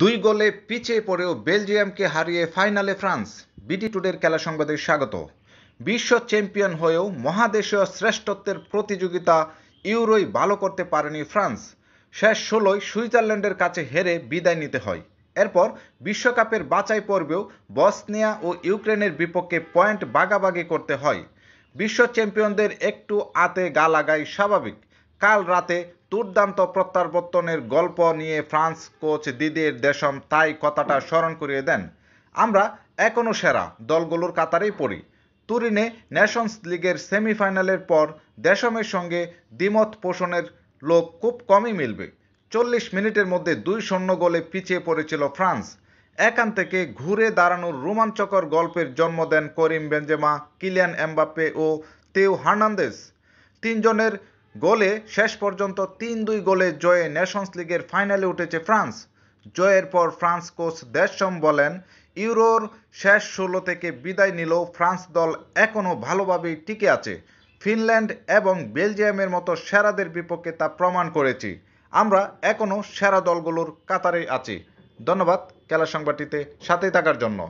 দুই গোলে পিছিয়ে পড়েও বেলজিয়ামকে হারিয়ে ফাইনালে ফ্রান্স বিডি টুডের খেলা সংবাদে স্বাগত বিশ্ব চ্যাম্পিয়ন হয়েও মহাদেশীয় শ্রেষ্ঠত্বের প্রতিযোগিতা ইউরোই ভালো করতে পারেনি ফ্রান্স শেষ ষোলোয় সুইজারল্যান্ডের কাছে হেরে বিদায় নিতে হয় এরপর বিশ্বকাপের বাছাই পর্বেও বসনিয়া ও ইউক্রেনের বিপক্ষে পয়েন্ট বাগাবাগি করতে হয় বিশ্ব চ্যাম্পিয়নদের একটু আতে গা লাগাই স্বাভাবিক কাল রাতে দুর্দান্ত প্রত্যাবর্তনের গল্প নিয়ে ফ্রান্স কোচ দিদির দেশম তাই কথাটা স্মরণ করিয়ে দেন আমরা এখনও সেরা দলগুলোর কাতারেই পড়ি তুরিনে নেশনস লিগের সেমিফাইনালের পর দেশমের সঙ্গে দ্বিমত পোষণের লোক খুব কমই মিলবে চল্লিশ মিনিটের মধ্যে দুই শূন্য গোলে পিছিয়ে পড়েছিল ফ্রান্স এখান থেকে ঘুরে দাঁড়ানোর রোমাঞ্চকর গল্পের জন্ম দেন করিম বেঞ্জেমা কিলিয়ান এমবাপ্পে ও তেও হার্নান্দেস তিনজনের গোলে শেষ পর্যন্ত তিন দুই গোলে জয়ে নেশনস লিগের ফাইনালে উঠেছে ফ্রান্স জয়ের পর ফ্রান্স কোচ দেশম বলেন ইউরোর শেষ ষোলো থেকে বিদায় নিলেও ফ্রান্স দল এখনও ভালোভাবেই টিকে আছে ফিনল্যান্ড এবং বেলজিয়ামের মতো সেরাদের বিপক্ষে তা প্রমাণ করেছি আমরা এখনও সেরা দলগুলোর কাতারে আছি ধন্যবাদ খেলা সংবাদটিতে সাথে থাকার জন্য